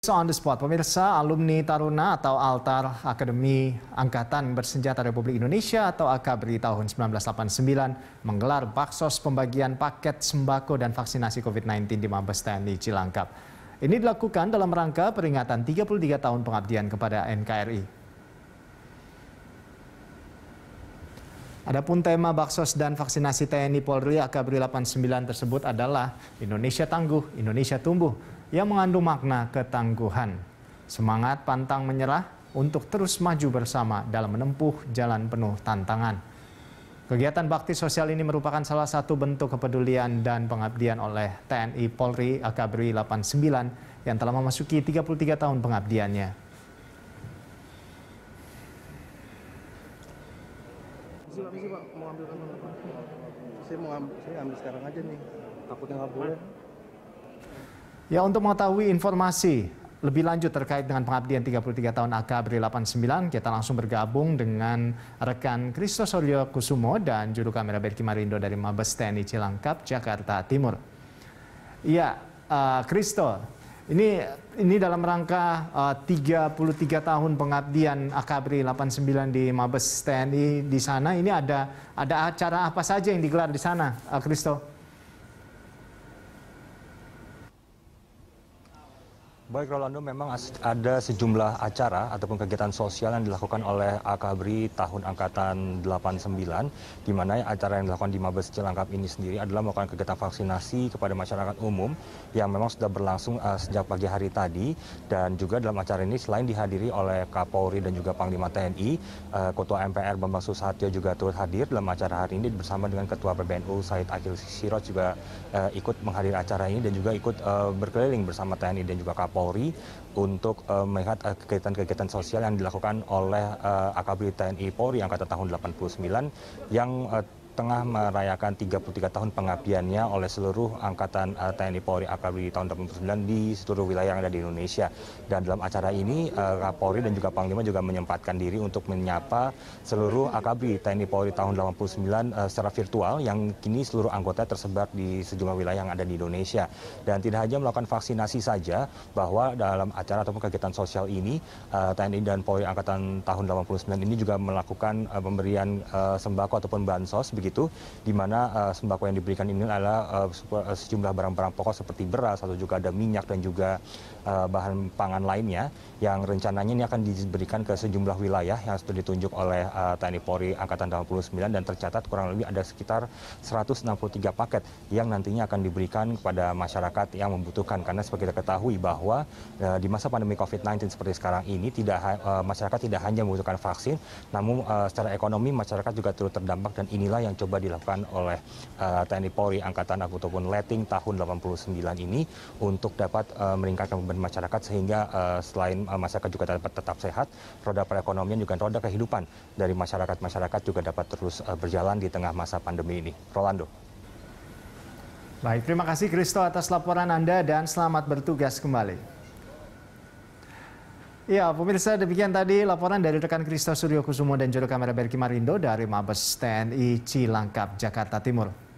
So on the spot, pemirsa alumni Taruna atau Altar Akademi Angkatan Bersenjata Republik Indonesia atau AKBRI tahun 1989 menggelar baksos pembagian paket sembako dan vaksinasi COVID-19 di Mabes TNI Cilangkap. Ini dilakukan dalam rangka peringatan 33 tahun pengabdian kepada NKRI. Adapun tema Baksos dan vaksinasi TNI Polri Akabri 89 tersebut adalah Indonesia Tangguh, Indonesia Tumbuh yang mengandung makna ketangguhan. Semangat pantang menyerah untuk terus maju bersama dalam menempuh jalan penuh tantangan. Kegiatan bakti sosial ini merupakan salah satu bentuk kepedulian dan pengabdian oleh TNI Polri Akabri 89 yang telah memasuki 33 tahun pengabdiannya. sih pak, pak mau ambil kan Saya mau ambil, saya ambil sekarang aja nih, takutnya nggak boleh. Ya untuk mengetahui informasi lebih lanjut terkait dengan pengabdian 33 tahun AKBRI 89, kita langsung bergabung dengan rekan Kristo Solyo Kusumo dan juru kamera Berki Marindo dari Mabes TNI Cilangkap, Jakarta Timur. Iya, uh, eh, Kristo, ini ini dalam rangka eh, uh, 33 tahun pengabdian Akabri 89 di Mabes TNI di sana. Ini ada ada acara apa saja yang digelar di sana, uh, Baik Rolando, memang ada sejumlah acara ataupun kegiatan sosial yang dilakukan oleh Akabri tahun angkatan 89 di mana acara yang dilakukan di Mabes Cilangkap ini sendiri adalah melakukan kegiatan vaksinasi kepada masyarakat umum yang memang sudah berlangsung uh, sejak pagi hari tadi dan juga dalam acara ini selain dihadiri oleh Kapolri dan juga Panglima TNI, uh, eh, Ketua MPR Bambang Susatyo juga turut hadir dalam acara hari ini bersama dengan Ketua PBNU Said Akil Siroj juga uh, ikut menghadiri acara ini dan juga ikut uh, berkeliling bersama TNI dan juga Kapolri Polri untuk uh, melihat kegiatan eh, kegiatan-kegiatan sosial yang dilakukan oleh uh, eh, AKB TNI Polri angkatan tahun 89 yang uh, tengah merayakan 33 tahun pengabdiannya oleh seluruh angkatan uh, eh, TNI Polri AKB di tahun 89 di seluruh wilayah yang ada di Indonesia. Dan dalam acara ini uh, Kapolri dan juga Panglima juga menyempatkan diri untuk menyapa seluruh AKB TNI Polri tahun 89 uh, eh, secara virtual yang kini seluruh anggota tersebar di sejumlah wilayah yang ada di Indonesia. Dan tidak hanya melakukan vaksinasi saja bahwa dalam acara ataupun kegiatan sosial ini uh, TNI dan Polri angkatan tahun 89 ini juga melakukan uh, pemberian uh, sembako ataupun bansos begitu begitu di mana uh, sembako yang diberikan ini adalah uh, sejumlah barang-barang pokok seperti beras atau juga ada minyak dan juga uh, bahan pangan lainnya yang rencananya ini akan diberikan ke sejumlah wilayah yang sudah ditunjuk oleh uh, TNI Polri angkatan 89 dan tercatat kurang lebih ada sekitar 163 paket yang nantinya akan diberikan kepada masyarakat yang membutuhkan karena seperti kita ketahui bahwa uh, di masa pandemi COVID-19 seperti sekarang ini tidak uh, masyarakat tidak hanya membutuhkan vaksin namun uh, secara ekonomi masyarakat juga turut terdampak dan inilah yang yang coba dilakukan oleh uh, TNI Polri Angkatan ataupun Letting tahun 89 ini untuk dapat uh, meningkatkan beban masyarakat sehingga uh, selain uh, masyarakat juga dapat tetap sehat, roda perekonomian juga roda kehidupan dari masyarakat-masyarakat juga dapat terus uh, berjalan di tengah masa pandemi ini. Rolando. Baik, terima kasih Kristo atas laporan Anda dan selamat bertugas kembali. Ya, pemirsa demikian tadi laporan dari rekan Kristo Suryo Kusumo dan juru kamera Berki Marindo dari Mabes TNI Cilangkap, Jakarta Timur.